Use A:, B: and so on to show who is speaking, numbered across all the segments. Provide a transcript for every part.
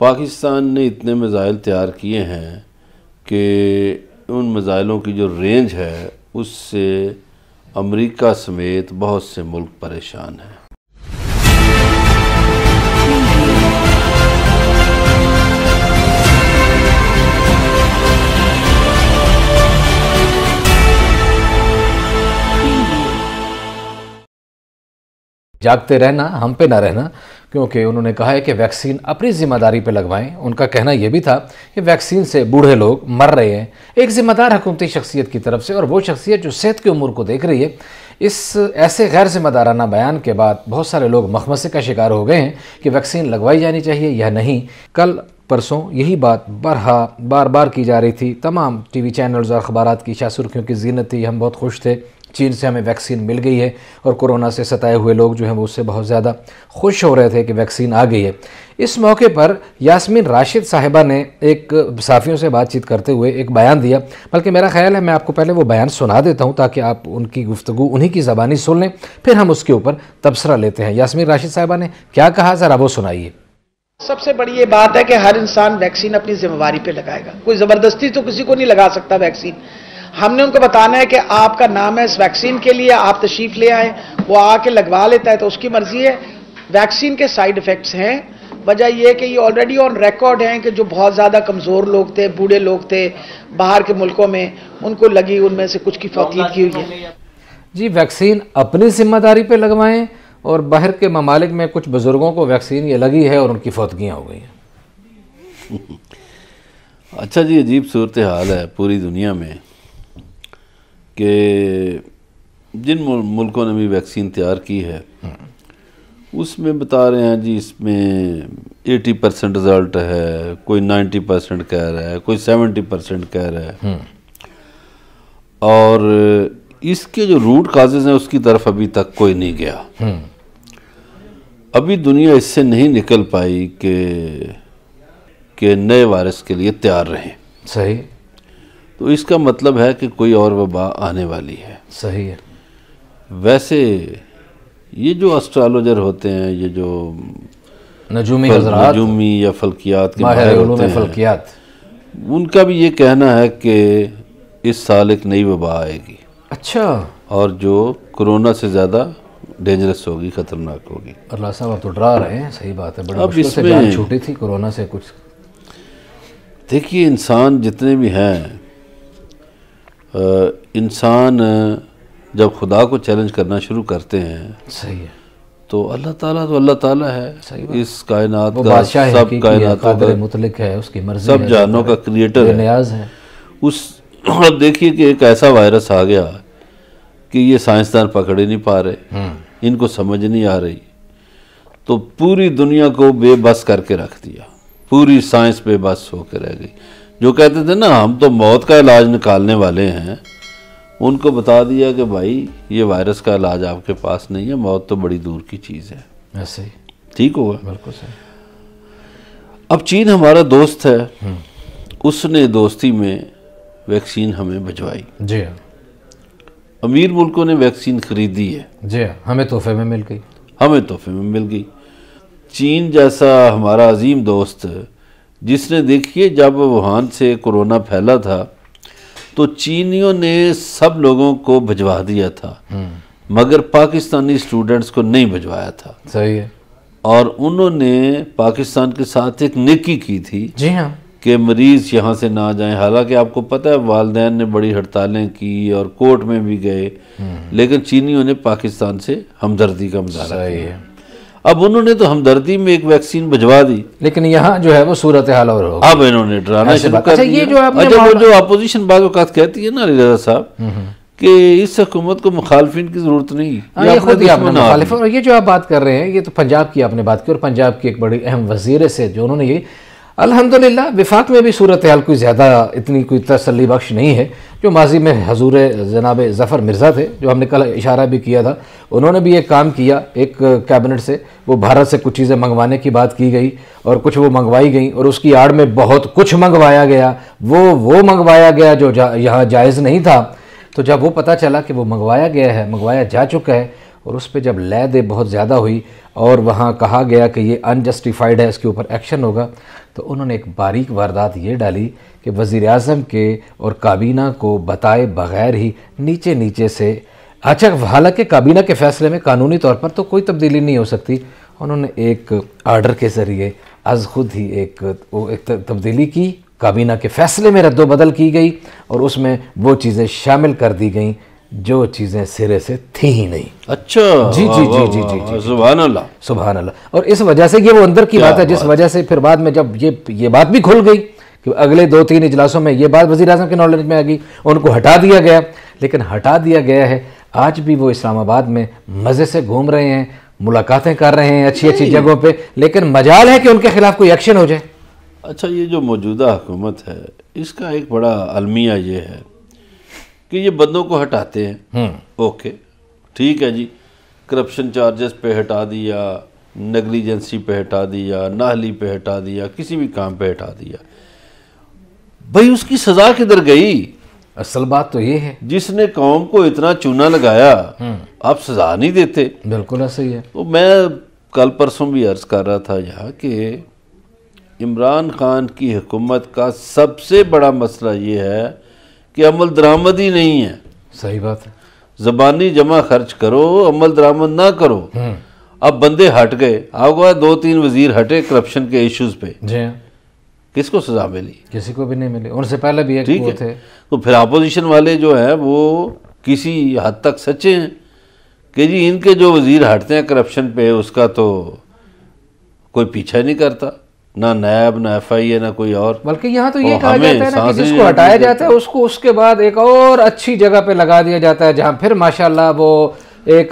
A: पाकिस्तान ने इतने मिज़ाइल तैयार किए हैं कि उन मिज़ाइलों की जो रेंज है उससे अमेरिका समेत बहुत से मुल्क परेशान हैं
B: जागते रहना हम पे ना रहना क्योंकि उन्होंने कहा है कि वैक्सीन अपनी जिम्मेदारी पर लगवाएं उनका कहना यह भी था कि वैक्सीन से बूढ़े लोग मर रहे हैं एक ज़िम्मेदार हकूमती शख्सियत की तरफ से और वो शख्सियत जो सेहत की उम्र को देख रही है इस ऐसे गैर जिम्मेदाराना बयान के बाद बहुत सारे लोग मखमसे का शिकार हो गए हैं कि वैक्सीन लगवाई जानी चाहिए या नहीं कल परसों यही बात बरहा बार बार की जा रही थी तमाम टी वी चैनल्स और अखबार की शाह सुर्खियों की जीनत थी हम बहुत खुश थे चीन से हमें वैक्सीन मिल गई है और कोरोना से सताए हुए लोग जो हैं वो उससे बहुत ज़्यादा खुश हो रहे थे कि वैक्सीन आ गई है इस मौके पर यास्मीन राशिद साहिबा ने एक साफ़ियों से बातचीत करते हुए एक बयान दिया बल्कि मेरा ख्याल है मैं आपको पहले वो बयान सुना देता हूँ ताकि आप उनकी गुफ्तु उन्हीं की ज़बानी सुन लें फिर हम उसके ऊपर तबसरा लेते हैं यासमिन राशिद साहिबा ने क्या कहा ज़रा वो सुनाइए सबसे बड़ी ये बात है कि हर इंसान वैक्सीन अपनी जिम्मेवारी पे लगाएगा कोई ज़बरदस्ती तो किसी को नहीं लगा सकता वैक्सीन हमने उनको बताना है कि आपका नाम है इस वैक्सीन के लिए आप तशीफ ले आए वो आके लगवा लेता है तो उसकी मर्जी है वैक्सीन के साइड इफ़ेक्ट्स हैं वजह यह कि ये ऑलरेडी ऑन रिकॉर्ड हैं कि जो बहुत ज़्यादा कमज़ोर लोग थे बूढ़े लोग थे बाहर के मुल्कों में उनको लगी उनमें से कुछ की फौतलीद की हुई है जी वैक्सीन अपनी जिम्मेदारी पर लगवाएं और बाहर के ममालिक में कुछ बुज़ुर्गों को वैक्सीन ये लगी है और उनकी फौतगियाँ हो गई
A: हैं अच्छा जी अजीब सूरत हाल है पूरी दुनिया में कि जिन मुल्कों ने भी वैक्सीन तैयार की है उसमें बता रहे हैं जी इसमें 80 परसेंट रिज़ल्ट है कोई 90 परसेंट कह रहा है कोई 70 परसेंट कह रहा है हम्म। और इसके जो रूट काजेज हैं उसकी तरफ अभी तक कोई नहीं गया हम्म। अभी दुनिया इससे नहीं निकल पाई कि के नए वायरस के लिए तैयार रहें सही तो इसका मतलब है कि कोई और वबा आने वाली है सही है वैसे ये जो एस्ट्रोलॉजर होते हैं ये जो नजूमी नजूमी या फल्कियात के माहिर होते हैं फल्कियात उनका भी ये कहना है कि इस साल एक नई वबा आएगी अच्छा और जो कोरोना से ज़्यादा डेंजरस होगी खतरनाक होगी
B: अल्लाह साहब तो डरा रहे हैं सही बात है बड़ा अब इसमें छूटी थी कोरोना से कुछ
A: देखिए इंसान जितने भी हैं इंसान जब खुदा को चैलेंज करना शुरू करते हैं सही है तो अल्लाह ताला तो अल्लाह ताला है इस कायनात का सब कायनात का मुतलिक है उसकी मर्जी सब जानों का क्रिएटर है नियाज है उस अब देखिए कि एक ऐसा वायरस आ गया कि ये साइंसदान पकड़े नहीं पा रहे हम्म। इनको समझ नहीं आ रही तो पूरी दुनिया को बेबस करके रख दिया पूरी साइंस बेबस होकर रह गई जो कहते थे ना हम तो मौत का इलाज निकालने वाले हैं उनको बता दिया कि भाई ये वायरस का इलाज आपके पास नहीं है मौत तो बड़ी दूर की चीज़ है ऐसे ही ठीक होगा बिल्कुल सही अब चीन हमारा दोस्त है हम्म। उसने दोस्ती में वैक्सीन हमें भिजवाई जी हाँ अमीर मुल्कों ने वैक्सीन खरीदी है जी हाँ हमें
B: तोहफे में मिल गई
A: हमें तोहफे में मिल गई चीन जैसा हमारा अजीम दोस्त जिसने देखिए जब वुहान से कोरोना फैला था तो चीनियों ने सब लोगों को भिजवा दिया था हम्म। मगर पाकिस्तानी स्टूडेंट्स को नहीं भिजवाया था सही है और उन्होंने पाकिस्तान के साथ एक निकी की थी जी हाँ कि मरीज़ यहाँ से ना जाएं हालांकि आपको पता है वालदेन ने बड़ी हड़तालें की और कोर्ट में भी गए हम्म। लेकिन चीनियों ने पाकिस्तान से हमदर्दी का मुजाहरा अब उन्होंने तो हमदर्दी में एक वैक्सीन भिजवा दी लेकिन यहाँ जो है वो सूरत हाल और होगी अब इन्होंने डराना शुरू कर अच्छा, ये जो अच्छा, वो जो अपोजिशन बाद कहती है ना रजा साहब हम्म, हम्म। कि इस हुकूमत को मुखालफिन की ज़रूरत नहीं हाँ, ये खुद ही आपने मुखालिफ
B: और ये जो आप बात कर रहे हैं ये तो पंजाब की आपने बात की और पंजाब की एक बड़ी अहम वजीर से जो उन्होंने ये अल्हम्दुलिल्लाह विफाक में भी सूरत हाल कोई ज़्यादा इतनी कोई तसली बख्श नहीं है जो माजी में हजूर जनाब ज़फ़र मिर्ज़ा थे जो हमने कल इशारा भी किया था उन्होंने भी एक काम किया एक कैबिनेट से वो भारत से कुछ चीज़ें मंगवाने की बात की गई और कुछ वो मंगवाई गई और उसकी आड़ में बहुत कुछ मंगवाया गया वो वो मंगवाया गया जो जा, यहाँ जायज़ नहीं था तो जब वो पता चला कि वो मंगवाया गया है मंगवाया जा चुका है और उस पर जब लैदे बहुत ज़्यादा हुई और वहाँ कहा गया कि ये अनजस्टिफाइड है इसके ऊपर एक्शन होगा तो उन्होंने एक बारीक वारदात ये डाली कि वज़ी अजम के और काबीना को बताए बगैर ही नीचे नीचे से अच्छा हालांकि काबीना के फैसले में कानूनी तौर पर तो कोई तब्दीली नहीं हो सकती उन्होंने एक आर्डर के ज़रिए आज खुद ही एक वो एक तब्दीली की काबीना के फैसले में रद्दबदल की गई और उसमें वो चीज़ें शामिल कर दी गई जो चीज़ें सिरे से थी ही नहीं अच्छा जी जी जी जी जी जी
A: सुबह अल्लाह अल्लाह
B: और इस वजह से ये वो अंदर की बात है जिस वजह से फिर बाद में जब ये ये बात भी खुल गई कि अगले दो तीन इजलासों में ये बात वजी अजम के नॉलेज में आ गई उनको हटा दिया गया लेकिन हटा दिया गया है आज भी वो इस्लामाबाद में मज़े से घूम रहे हैं मुलाकातें कर रहे हैं अच्छी अच्छी जगहों पर लेकिन मजाल है कि उनके खिलाफ कोई एक्शन हो जाए
A: अच्छा ये जो मौजूदा हुकूमत है इसका एक बड़ा अलमिया ये है कि ये बंदों को हटाते हैं हम्म। ओके ठीक है जी करप्शन चार्जेस पे हटा दिया नगलिजेंसी पे हटा दिया नाहली पे हटा दिया किसी भी काम पे हटा दिया भाई उसकी सजा किधर गई असल बात तो ये है जिसने कौम को इतना चूना लगाया हम्म। आप सजा नहीं देते बिल्कुल ऐसा ही है तो मैं कल परसों भी अर्ज कर रहा था यहाँ कि इमरान खान की हुकूमत का सबसे बड़ा मसला ये है कि अमल दरामद ही नहीं है सही बात है जबानी जमा खर्च करो अमल दरामद ना करो हम्म। अब बंदे हट गए आपको दो तीन वजीर हटे करप्शन के इश्यूज पे जी हाँ। किसको सजा मिली
B: किसी को भी नहीं मिली उनसे पहले भी ठीक है थे।
A: तो फिर अपोजिशन वाले जो है वो किसी हद तक सच्चे हैं कि जी इनके जो वजीर हटते हैं करप्शन पे उसका तो कोई पीछा नहीं करता ना नैब ना एफ आई ए ना कोई और बल्कि यहाँ तो ये कहा जाता है ना कि जिसको हटाया जाता
B: है उसको उसके बाद एक और अच्छी जगह पे लगा दिया जाता है जहाँ फिर माशाल्लाह वो एक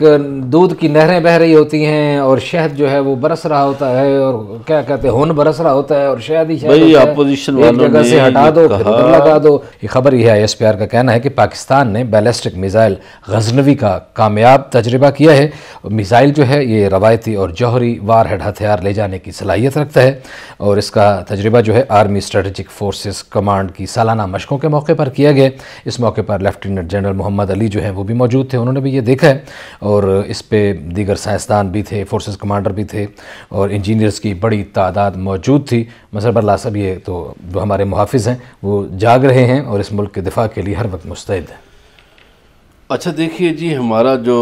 B: दूध की नहरें बह रही होती हैं और शहद जो है वो बरस रहा होता है और क्या कहते हैं हन बरस रहा होता है और शहद ही शहद अपोजिशन जगह से हटा दो फिर लगा दो ये खबर यह है एस पी आर का कहना है कि पाकिस्तान ने बैलिस्टिक मिज़ाइल गजनवी का कामयाब तजर्बा किया है मिज़ाइल जो है ये रवायती और जौहरी वार हेड हथियार ले जाने की सलाहियत रखता है और इसका तजर्बा जो है आर्मी स्ट्रेटजिक फोर्सेस कमांड की सालाना मशकों के मौके पर किया गया इस मौके पर लेफ्टिनेंट जनरल मोहम्मद अली जो है वो भी मौजूद थे उन्होंने भी ये देखा है और इस पर दीगर साइंसदान भी थे फोर्सेस कमांडर भी थे और इंजीनियर्स की बड़ी तादाद मौजूद थी मसरबर लासब ये तो जो हमारे मुहाफ़ हैं वो जाग रहे हैं और इस मुल्क के दिफा के लिए हर वक्त मुस्तैद हैं
A: अच्छा देखिए जी हमारा जो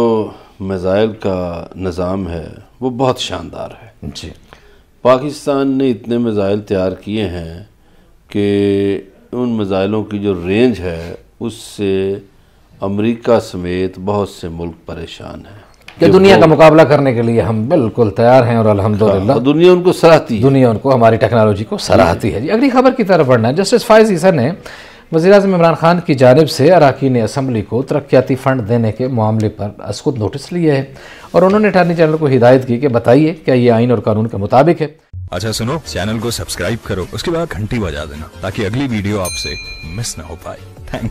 A: मिज़ाइल का निज़ाम है वो बहुत शानदार है जी पाकिस्तान ने इतने मिज़ाइल तैयार किए हैं कि उन मिज़ाइलों की जो रेंज है उससे अमेरिका समेत बहुत से मुल्क परेशान हैं कि दुनिया का
B: मुकाबला करने के लिए हम बिल्कुल तैयार हैं और अल्हम्दुलिल्लाह हाँ, दुनिया उनको सराहती दुनिया उनको हमारी टेक्नोलॉजी को सराहती है जी अगली खबर की तरफ बढ़ना है जस्टिस फायज ईसा ने वजी अजम इमरान खान की जानब से अरकान असम्बली को तरक्याती फ़ंड देने के मामले पर असखुद नोटिस लिए है और उन्होंने अटारनी जनरल को हिदायत की कि बताइए क्या ये आइन और कानून के मुताबिक है
A: अच्छा सुनो चैनल को सब्सक्राइब करो उसके बाद घंटी बजा देना ताकि अगली वीडियो आपसे मिस ना हो पाए थैंक यू